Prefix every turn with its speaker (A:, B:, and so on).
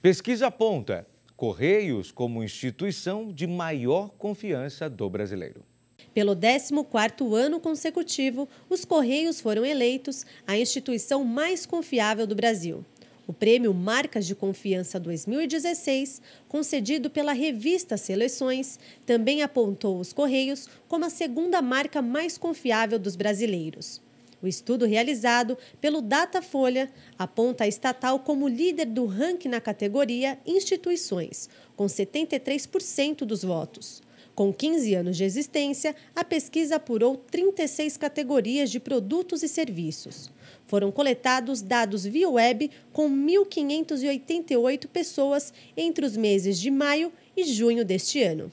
A: Pesquisa aponta Correios como instituição de maior confiança do brasileiro.
B: Pelo 14º ano consecutivo, os Correios foram eleitos a instituição mais confiável do Brasil. O prêmio Marcas de Confiança 2016, concedido pela revista Seleções, também apontou os Correios como a segunda marca mais confiável dos brasileiros. O estudo realizado pelo Datafolha aponta a estatal como líder do ranking na categoria Instituições, com 73% dos votos. Com 15 anos de existência, a pesquisa apurou 36 categorias de produtos e serviços. Foram coletados dados via web com 1.588 pessoas entre os meses de maio e junho deste ano.